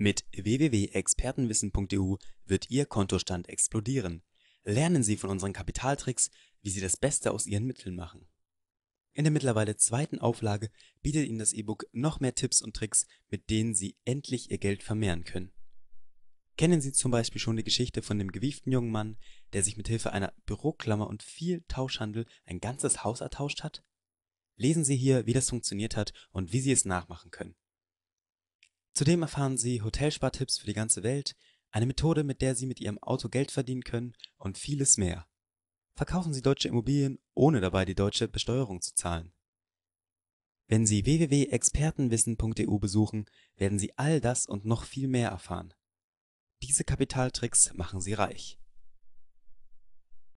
Mit www.expertenwissen.eu wird Ihr Kontostand explodieren. Lernen Sie von unseren Kapitaltricks, wie Sie das Beste aus Ihren Mitteln machen. In der mittlerweile zweiten Auflage bietet Ihnen das E-Book noch mehr Tipps und Tricks, mit denen Sie endlich Ihr Geld vermehren können. Kennen Sie zum Beispiel schon die Geschichte von dem gewieften jungen Mann, der sich mit Hilfe einer Büroklammer und viel Tauschhandel ein ganzes Haus ertauscht hat? Lesen Sie hier, wie das funktioniert hat und wie Sie es nachmachen können. Zudem erfahren sie Hotelspartipps für die ganze Welt, eine Methode, mit der sie mit ihrem Auto Geld verdienen können und vieles mehr. Verkaufen Sie deutsche Immobilien, ohne dabei die deutsche Besteuerung zu zahlen. Wenn Sie www.expertenwissen.eu besuchen, werden Sie all das und noch viel mehr erfahren. Diese Kapitaltricks machen Sie reich.